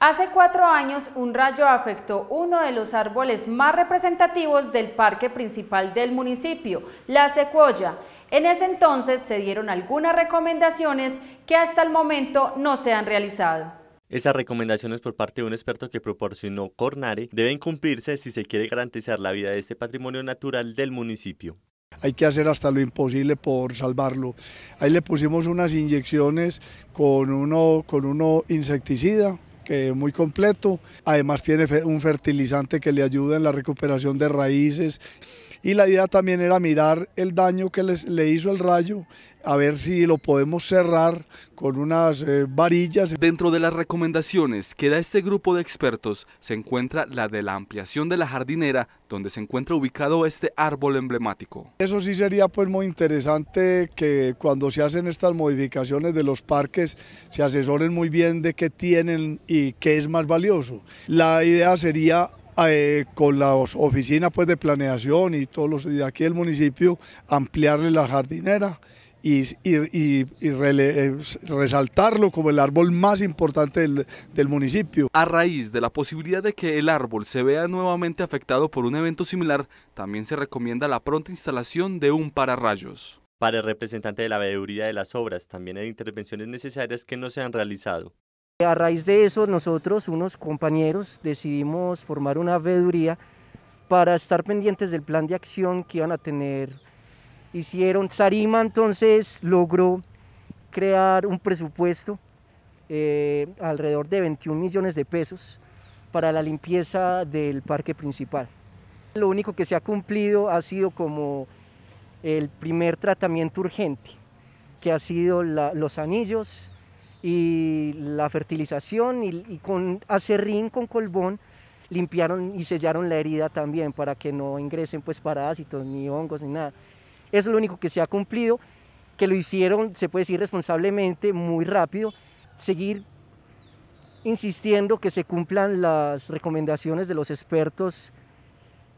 Hace cuatro años, un rayo afectó uno de los árboles más representativos del parque principal del municipio, la secuoya. En ese entonces se dieron algunas recomendaciones que hasta el momento no se han realizado. Esas recomendaciones por parte de un experto que proporcionó Cornare deben cumplirse si se quiere garantizar la vida de este patrimonio natural del municipio. Hay que hacer hasta lo imposible por salvarlo. Ahí le pusimos unas inyecciones con uno, con uno insecticida, que muy completo. Además tiene un fertilizante que le ayuda en la recuperación de raíces. Y la idea también era mirar el daño que le hizo el rayo a ver si lo podemos cerrar con unas eh, varillas. Dentro de las recomendaciones que da este grupo de expertos se encuentra la de la ampliación de la jardinera donde se encuentra ubicado este árbol emblemático. Eso sí sería pues muy interesante que cuando se hacen estas modificaciones de los parques se asesoren muy bien de qué tienen y qué es más valioso. La idea sería eh, con la oficina pues, de planeación y todos los de aquí del municipio ampliarle la jardinera y, eh, resaltarlo como el árbol más importante del, del municipio. A raíz de la posibilidad de que el árbol se vea nuevamente afectado por un evento similar, también se recomienda la pronta instalación de un pararrayos. Para el representante de la veeduría de las obras, también hay intervenciones necesarias que no se han realizado. A raíz de eso, nosotros, unos compañeros, decidimos formar una veeduría para estar pendientes del plan de acción que iban a tener hicieron, Sarima entonces logró crear un presupuesto eh, alrededor de 21 millones de pesos para la limpieza del parque principal. Lo único que se ha cumplido ha sido como el primer tratamiento urgente, que ha sido los anillos y la fertilización y, con acerrín, con colbón, limpiaron y sellaron la herida también para que no ingresen pues parásitos ni hongos ni nada es lo único que se ha cumplido, que lo hicieron, se puede decir responsablemente, muy rápido. Seguir insistiendo que se cumplan las recomendaciones de los expertos,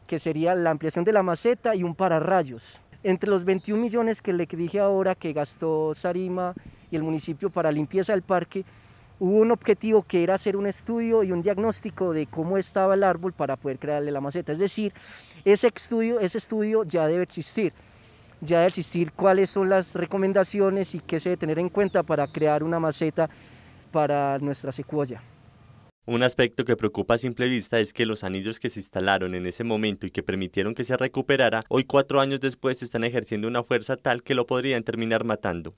que sería la ampliación de la maceta y un pararrayos. Entre los 21 millones que le dije ahora que gastó Sarima y el municipio para limpieza del parque, hubo un objetivo que era hacer un estudio y un diagnóstico de cómo estaba el árbol para poder crearle la maceta. Es decir, ese estudio, ese estudio ya debe existir ya de existir cuáles son las recomendaciones y qué se debe tener en cuenta para crear una maceta para nuestra secuoya. Un aspecto que preocupa a simple vista es que los anillos que se instalaron en ese momento y que permitieron que se recuperara, hoy cuatro años después están ejerciendo una fuerza tal que lo podrían terminar matando.